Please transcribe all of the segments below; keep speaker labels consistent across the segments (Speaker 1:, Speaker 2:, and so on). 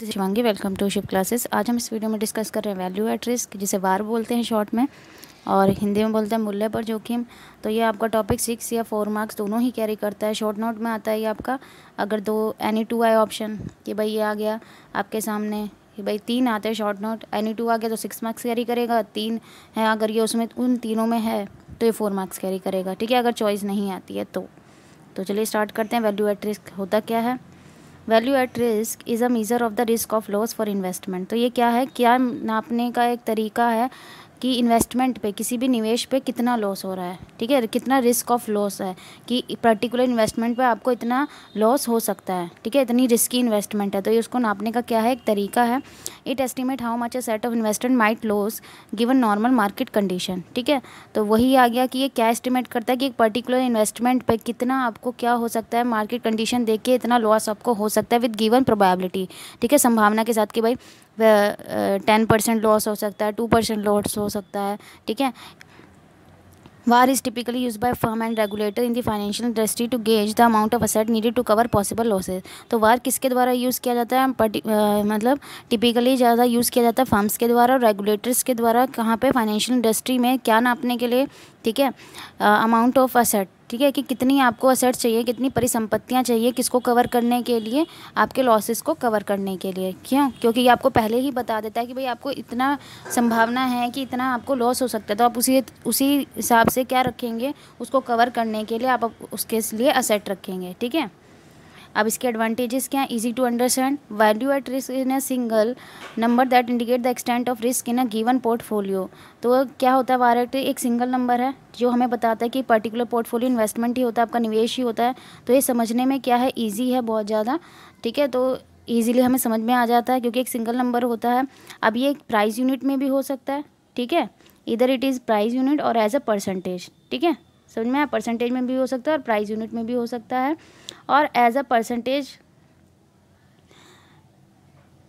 Speaker 1: this Shivangi welcome to Shiv classes आज हम इस वीडियो में डिस्कस कर रहे हैं वैल्यू एट रिस्क जिसे वार बोलते हैं शॉर्ट में और हिंदी में बोलते हैं मूल्य पर जोखिम तो ये आपका टॉपिक सिक्स या फोर मार्क्स दोनों ही कैरी करता है शॉर्ट नोट में आता है ये आपका अगर दो एनी टू आए ऑप्शन कि भाई ये आ गया आपके सामने कि भाई तीन आते हैं शॉर्ट नोट एनी टू आ गया तो सिक्स मार्क्स कैरी करेगा तीन है अगर ये उसमें उन तीनों में है तो ये फोर मार्क्स कैरी करेगा ठीक है अगर चॉइस नहीं आती है तो तो चलिए स्टार्ट करते हैं वैल्यू एट रिस्क होता क्या है value at risk is a measure of the risk of loss for investment तो ये क्या है क्या नापने का एक तरीका है कि इन्वेस्टमेंट पे किसी भी निवेश पे कितना लॉस हो रहा है ठीक है कितना रिस्क ऑफ लॉस है कि पर्टिकुलर इन्वेस्टमेंट पे आपको इतना लॉस हो सकता है ठीक है इतनी रिस्की इन्वेस्टमेंट है तो ये उसको नापने का क्या है एक तरीका है it estimate how much a set of investment might loss given normal market condition ठीक है तो वही आ गया कि ये क्या एस्टिमेट करता है कि एक पर्टिकुलर इन्वेस्टमेंट पर कितना आपको क्या हो सकता है मार्केट कंडीशन देख के इतना लॉस आपको हो सकता है विद गिवन प्रोबेबिलिटी ठीक है संभावना के साथ कि भाई टेन परसेंट लॉस हो सकता है टू परसेंट लॉस हो सकता है ठीक है VaR is typically use by firm and regulator in the financial industry to gauge the amount of asset needed to cover possible losses तो वार किसके द्वारा यूज़ किया जाता है आ, मतलब टिपिकली ज़्यादा यूज़ किया जाता है फर्म्स के द्वारा और रेगुलेटर्स के द्वारा कहाँ पे फाइनेंशियल इंडस्ट्री में क्या नापने के लिए ठीक है अमाउंट ऑफ असेट ठीक है कि कितनी आपको असेट्स चाहिए कितनी परिसंपत्तियाँ चाहिए किसको कवर करने के लिए आपके लॉसेस को कवर करने के लिए क्यों क्योंकि ये आपको पहले ही बता देता है कि भाई आपको इतना संभावना है कि इतना आपको लॉस हो सकता है तो आप उसी उसी हिसाब से क्या रखेंगे उसको कवर करने के लिए आप उसके लिए असेट रखेंगे ठीक है अब इसके एडवांटेजेस क्या हैं easy to understand value at risk in a single number that indicate the extent of risk in a given portfolio तो क्या होता है वारेट एक सिंगल नंबर है जो हमें बताता है कि पर्टिकुलर पोर्टफोलियो इन्वेस्टमेंट ही होता है आपका निवेश ही होता है तो ये समझने में क्या है ईजी है बहुत ज़्यादा ठीक है तो ईजिली हमें समझ में आ जाता है क्योंकि एक सिंगल नंबर होता है अब ये प्राइस यूनिट में भी हो सकता है ठीक है इधर इट इज़ प्राइस यूनिट और एज अ परसेंटेज ठीक है समझ में परसेंटेज में भी हो सकता है और प्राइस यूनिट में भी हो सकता है और एज अ परसेंटेज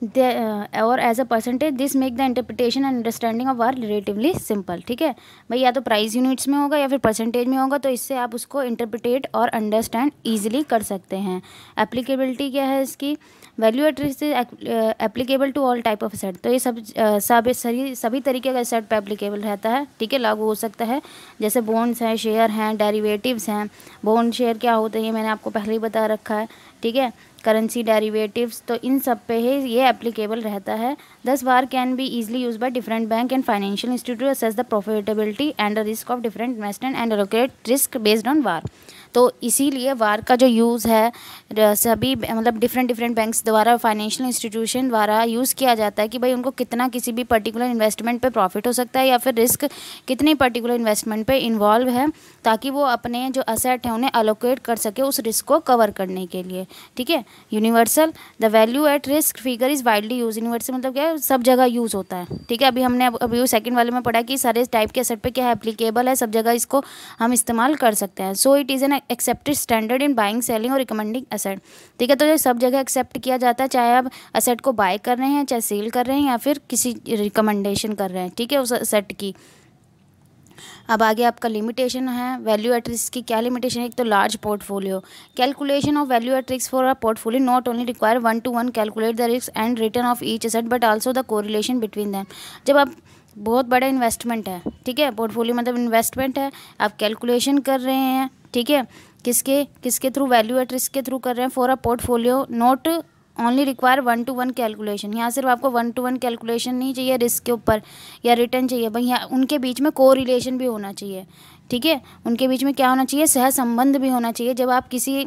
Speaker 1: और as a percentage this make the interpretation and understanding of are relatively simple ठीक है भाई या तो प्राइस यूनिट्स में होगा या फिर परसेंटेज में होगा तो इससे आप उसको इंटरप्रिटेट और अंडरस्टैंड ईजिली कर सकते हैं एप्लीकेबिलिटी क्या है इसकी value at applicable to all type of set तो ये सब uh, सब सभी सभी तरीके का सेट पर एप्लीकेबल रहता है ठीक है लागू हो सकता है जैसे बोन्स हैं शेयर हैं डेरिवेटिव्स हैं बोन शेयर क्या होते हैं मैंने आपको पहले ही बता रखा है ठीक है करेंसी डेरिवेटिव्स तो इन सब पे ही ये एप्लीकेबल रहता है thus VaR can be easily use by different bank and financial institute assess the profitability and the risk of different investment and allocate risk based on VaR तो इसीलिए वार का जो यूज़ है सभी मतलब डिफरेंट डिफरेंट बैंक्स द्वारा financial institution द्वारा use किया जाता है कि भाई उनको कितना किसी भी पर्टिकुलर इन्वेस्टमेंट पे प्रॉफिट हो सकता है या फिर रिस्क कितनी पर्टिकुलर इन्वेस्टमेंट पे इन्वॉल्व है ताकि वो अपने जो असेट हैं उन्हें अलोकेट कर सके उस रिस्क को कवर करने के लिए ठीक है universal the value at risk figure is widely use universal मतलब क्या है सब जगह यूज़ होता है ठीक है अभी हमने अभी सेकेंड वाले में पढ़ा कि सारे टाइप के असेट पर क्या एप्लीकेबल है सब जगह इसको हम इस्तेमाल कर सकते हैं so it is an accepted standard in buying selling और रिकमेंडिंग असेट ठीक है तो ये सब जगह एक्सेप्ट किया जाता है चाहे आप असेट को बाय कर रहे हैं चाहे सेल कर रहे हैं या फिर किसी रिकमेंडेशन कर रहे हैं ठीक है उस असेट की अब आगे आपका लिमिटेशन है वैल्यू एट्रिक्स की क्या लिमिटेशन है एक तो large portfolio calculation of value at risk for a portfolio not only require one to one calculate the risk and return of each asset but also the correlation between them जब आप बहुत बड़ा investment है ठीक है पोर्टफोलियो मतलब investment है आप कैलकुलेशन कर रहे हैं ठीक है किसके किसके थ्रू वैल्यू एट रिस्क के थ्रू कर रहे हैं for a portfolio not only require one to one calculation यहाँ सिर्फ आपको वन टू वन कैलकुलेशन नहीं चाहिए रिस्क के ऊपर या रिटर्न चाहिए भाई यहाँ उनके बीच में को रिलेशन भी होना चाहिए ठीक है उनके बीच में क्या होना चाहिए सहसंबंध भी होना चाहिए जब आप किसी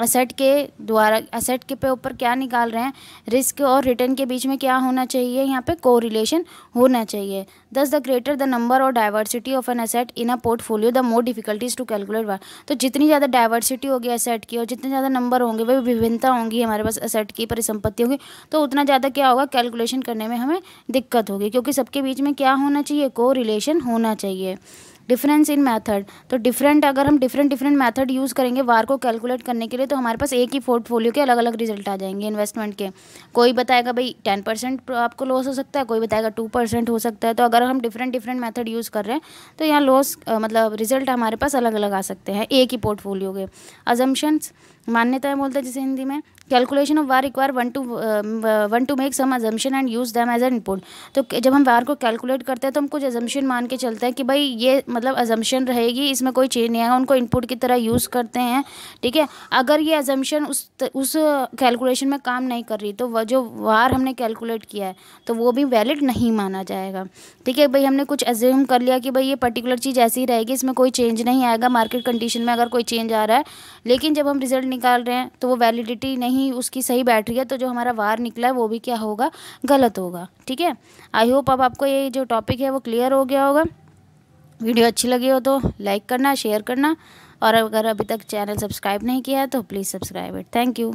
Speaker 1: असेट के द्वारा असेट के पे ऊपर क्या निकाल रहे हैं रिस्क और रिटर्न के बीच में क्या होना चाहिए यहाँ पे को रिलेशन होना चाहिए thus the greater the number और diversity of an asset in a portfolio the more difficulties to calculate one तो जितनी ज़्यादा डाइवर्सिटी होगी असेट की और जितने ज़्यादा नंबर होंगे वह विभिन्नता होंगी हमारे पास असेट की परिसंपत्ति होगी तो उतना ज़्यादा क्या होगा कैलकुलेशन करने में हमें दिक्कत होगी क्योंकि सबके बीच में क्या होना चाहिए को रिलेशन होना चाहिए डिफरेंस इन मैथड तो डिफरेंट अगर हम डिफरेंट डिफरेंट मैथड यूज़ करेंगे वार को कैलकुलेट करने के लिए तो हमारे पास एक ही पोर्टफोलियो के अलग अलग रिजल्ट आ जाएंगे इन्वेस्टमेंट के कोई बताएगा भाई टेन परसेंट तो आपको लॉस हो सकता है कोई बताएगा टू परसेंट हो सकता है तो अगर हम डिफरेंट डिफरेंट मैथड यूज़ कर रहे हैं तो यहाँ लॉस मतलब रिजल्ट हमारे पास अलग अलग आ सकते हैं एक ही पोर्टफोलियो के अजम्पन्स मान्यताएं बोलते हैं जैसे हिंदी में calculation of VaR require one to one to make some assumption and use them as an input तो जब हम वार को कैलकुलेट करते हैं तो हम कुछ अजम्पन मान के चलते हैं कि भाई ये मतलब अजम्पन रहेगी इसमें कोई चेंज नहीं आएगा उनको इनपुट की तरह यूज़ करते हैं ठीक है अगर ये अजम्पन उस उस कैलकुलेशन में काम नहीं कर रही तो वह जो वार हमने कैलकुलेट किया है तो वो भी वैलिड नहीं माना जाएगा ठीक है भाई हमने कुछ एज्यूम कर लिया कि भाई ये पर्टिकुलर चीज़ ऐसी रहेगी इसमें कोई चेंज नहीं आएगा मार्केट कंडीशन में अगर कोई चेंज आ रहा है लेकिन जब हम रिजल्ट निकाल रहे हैं तो वो वैलिडिटी नहीं नहीं उसकी सही बैटरी है तो जो हमारा वार निकला है वो भी क्या होगा गलत होगा ठीक है आई होप अब आपको ये जो टॉपिक है वो क्लियर हो गया होगा वीडियो अच्छी लगी हो तो लाइक करना शेयर करना और अगर अभी तक चैनल सब्सक्राइब नहीं किया है तो please subscribe it thank you